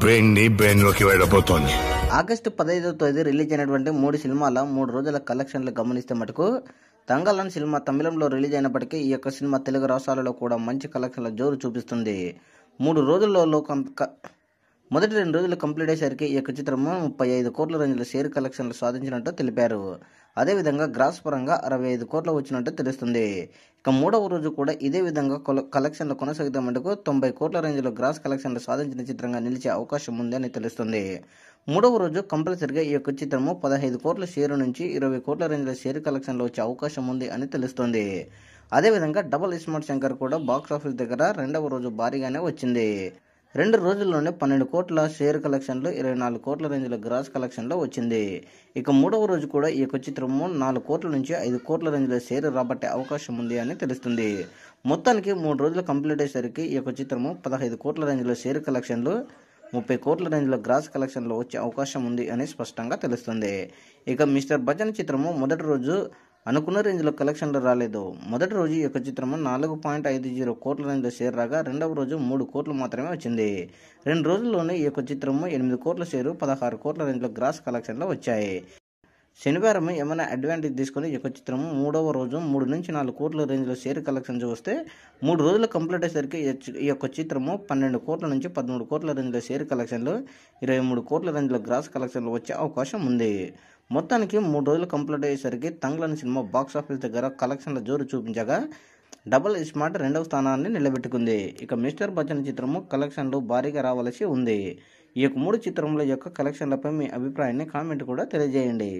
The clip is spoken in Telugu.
బ్రెయిన్ బ్రెయిన్ ఆగస్టు పదహైదవ తేదీ రిలీజ్ అయినటువంటి మూడు సినిమాల మూడు రోజుల కలెక్షన్లు గమనిస్తే మటుకు తంగళన్ సినిమా తమిళంలో రిలీజ్ అయినప్పటికీ ఈ యొక్క సినిమా తెలుగు రాష్ట్రాలలో కూడా మంచి కలెక్షన్ల జోరు చూపిస్తుంది మూడు రోజులలో మొదటి రెండు రోజులు కంప్లీట్ అయ్యేసరికి ఈ యొక్క చిత్రము ముప్పై ఐదు కోట్ల రేంజ్ల షేర్ కలెక్షన్లు సాధించినట్టు తెలిపారు అదేవిధంగా గ్రాస్ పరంగా అరవై ఐదు కోట్లు వచ్చినట్టు తెలుస్తుంది ఇక మూడవ రోజు కూడా ఇదే విధంగా కలెక్షన్లు కొనసాగితే మటుకు తొంభై కోట్ల రేంజ్లో గ్రాస్ కలెక్షన్లు సాధించిన చిత్రంగా నిలిచే అవకాశం ఉందని తెలుస్తుంది మూడవ రోజు కంపల్సరిగా ఈ యొక్క చిత్రము పదహైదు కోట్ల షేరు నుంచి ఇరవై కోట్ల రేంజ్ల షేర్ కలెక్షన్లు వచ్చే అవకాశం ఉంది అని తెలుస్తుంది అదేవిధంగా డబల్ ఇస్మార్ట్ శంకర్ కూడా బాక్స్ ఆఫీస్ దగ్గర రెండవ రోజు భారీగానే వచ్చింది రెండు రోజుల్లోనే పన్నెండు కోట్ల షేర్ కలెక్షన్లు ఇరవై నాలుగు కోట్ల రేంజ్లో గ్రాస్ కలెక్షన్లో వచ్చింది ఇక మూడవ రోజు కూడా ఈ యొక్క చిత్రము నాలుగు కోట్ల నుంచి ఐదు కోట్ల రేంజ్లో షేర్ రాబట్టే అవకాశం ఉంది అని తెలుస్తుంది మొత్తానికి మూడు రోజులు కంప్లీట్ అయ్యేసరికి ఈ యొక్క చిత్రము పదహైదు కోట్ల రేంజ్లో షేర్ కలెక్షన్లు ముప్పై కోట్ల రేంజ్లో గ్రాస్ కలెక్షన్లో వచ్చే అవకాశం ఉంది అని స్పష్టంగా తెలుస్తుంది ఇక మిస్టర్ భజన్ చిత్రము మొదటి రోజు అనుకున్న రేంజ్లో కలెక్షన్లు రాలేదు మొదటి రోజు ఈ యొక్క చిత్రము నాలుగు పాయింట్ ఐదు జీరో కోట్ల రేంజ్లో షేర్ రాగా రెండవ రోజు మూడు కోట్లు మాత్రమే వచ్చింది రెండు రోజుల్లోనే ఈ యొక్క చిత్రము ఎనిమిది కోట్ల షేరు పదహారు కోట్ల రేంజ్లో గ్రాస్ కలెక్షన్లు వచ్చాయి శనివారం ఏమైనా అడ్వాంటేజ్ తీసుకుని ఈ యొక్క చిత్రము మూడవ రోజు మూడు నుంచి నాలుగు కోట్ల రేంజ్లో షేర్ కలెక్షన్స్ వస్తే మూడు రోజులు కంప్లీట్ అయ్యేసరికి ఈ యొక్క చిత్రము పన్నెండు కోట్ల నుంచి పదమూడు కోట్ల రేంజ్లో షేర్ కలెక్షన్లు ఇరవై మూడు కోట్ల రేంజ్లో గ్రాస్ కలెక్షన్లు వచ్చే అవకాశం ఉంది మొత్తానికి మూడు రోజులు కంప్లీట్ అయ్యేసరికి తంగ్లని సినిమా బాక్స్ ఆఫీస్ దగ్గర కలెక్షన్ల జోరు చూపించగా డబుల్ స్మార్ట్ రెండవ స్థానాన్ని నిలబెట్టుకుంది ఇక మిస్టర్ బచ్చన్ చిత్రము కలెక్షన్లు భారీగా రావలసి ఉంది ఈ యొక్క మూడు చిత్రముల యొక్క కలెక్షన్లపై మీ అభిప్రాయాన్ని కామెంట్ కూడా తెలియజేయండి